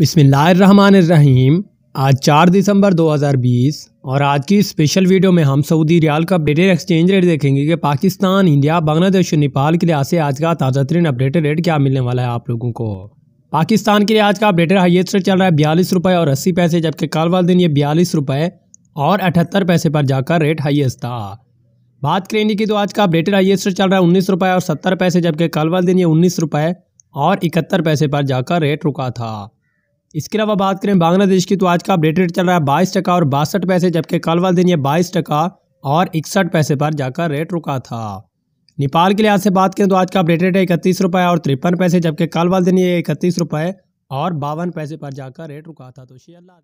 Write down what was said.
रहीम आज 4 दिसंबर 2020 और आज की स्पेशल वीडियो में हम सऊदी रियाल का अपडेटेड एक्सचेंज रेट देखेंगे कि पाकिस्तान इंडिया बांग्लादेश और नेपाल के लिहाज से आज का ताज़ा तरीन अपडेटेड रेट क्या मिलने वाला है आप लोगों को पाकिस्तान के लिए आज का अपडेटेड हाइएस्ट रेट चल रहा है बयालीस रुपये और अस्सी पैसे जबकि कल वाले दिन ये बयालीस रुपये और अठहत्तर पैसे पर जाकर रेट हाइएस्ट था बात करें कि की तो आज का अपडेटेड हाइएस्ट रेट चल रहा है उन्नीस रुपये और सत्तर पैसे जबकि कल वाले दिन ये उन्नीस रुपये और इकहत्तर पैसे पर जाकर रेट रुका था इसके अलावा बात करें बांग्लादेश की तो आज का अपडेट रेट चल रहा है बाईस टका और बासठ पैसे जबकि कल वाले दिन ये बाईस टका और इकसठ पैसे पर जाकर रेट रुका था नेपाल के लिहाज से बात करें तो आज का अपडेट रेट है इकतीस रुपये और तिरपन पैसे जबकि कल वाले दिन ये इकतीस रुपये और बावन पैसे पर जाकर रेट रुका था तो शेयर